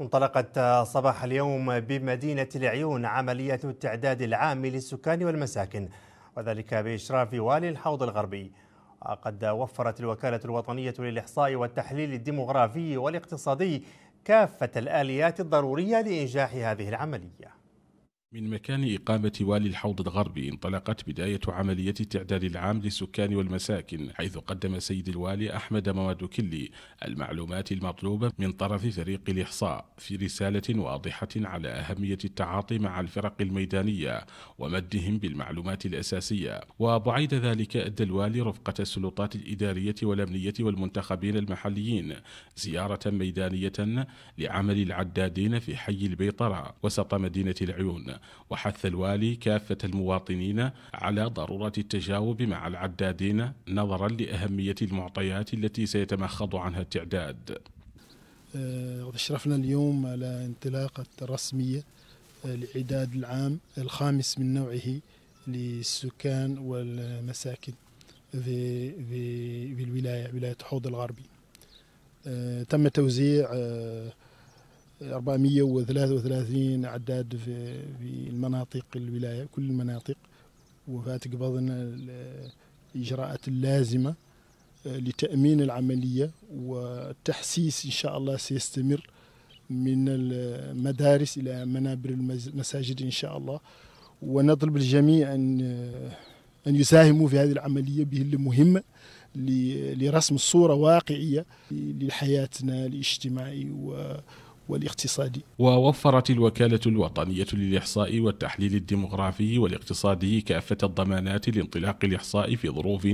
انطلقت صباح اليوم بمدينة العيون عملية التعداد العام للسكان والمساكن وذلك بإشراف والي الحوض الغربي قد وفرت الوكالة الوطنية للإحصاء والتحليل الديمغرافي والاقتصادي كافة الآليات الضرورية لإنجاح هذه العملية من مكان إقامة والي الحوض الغربي انطلقت بداية عملية التعداد العام للسكان والمساكن حيث قدم سيد الوالي أحمد مواد كلي المعلومات المطلوبة من طرف فريق الإحصاء في رسالة واضحة على أهمية التعاطي مع الفرق الميدانية ومدهم بالمعلومات الأساسية وبعيد ذلك أدى الوالي رفقة السلطات الإدارية والأمنية والمنتخبين المحليين زيارة ميدانية لعمل العدادين في حي البيطرة وسط مدينة العيون وحث الوالي كافة المواطنين على ضرورة التجاوب مع العدادين نظرا لأهمية المعطيات التي سيتمخض عنها التعداد آه، وتشرفنا اليوم على انطلاقة رسمية آه، لعداد العام الخامس من نوعه للسكان والمساكن في, في, في الولاية ولاية حوض الغربي آه، تم توزيع 433 عداد في في المناطق الولايه كل المناطق قبضنا الاجراءات اللازمه آه، لتامين العمليه والتحسيس ان شاء الله سيستمر من المدارس الى منابر المساجد ان شاء الله ونطلب الجميع ان آه، ان يساهموا في هذه العمليه به المهمه لرسم الصوره واقعيه لحياتنا الاجتماعي و والاقتصادي ووفرت الوكالة الوطنية للإحصاء والتحليل الديمغرافي والاقتصادي كافة الضمانات لانطلاق الإحصاء في ظروف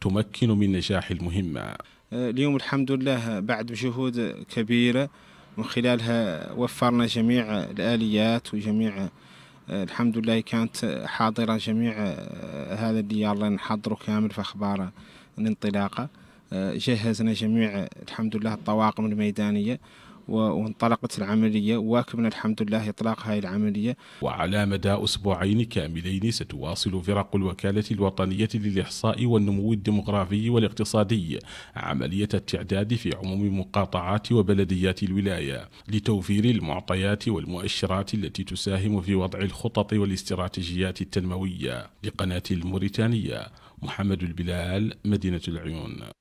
تمكن من نجاح المهمة أه، اليوم الحمد لله بعد جهود كبيرة من خلالها وفرنا جميع الآليات وجميع أه، الحمد لله كانت حاضرة جميع أه، هذا اللي يلا نحضره كامل في أخبار الانطلاقة جهزنا جميع الحمد لله الطواقم الميدانية وانطلقت العملية واكمل الحمد لله إطلاق هذه العملية وعلى مدى أسبوعين كاملين ستواصل فرق الوكالة الوطنية للإحصاء والنمو الديمغرافي والاقتصادي عملية التعداد في عموم مقاطعات وبلديات الولاية لتوفير المعطيات والمؤشرات التي تساهم في وضع الخطط والاستراتيجيات التنموية لقناة الموريتانية محمد البلال مدينة العيون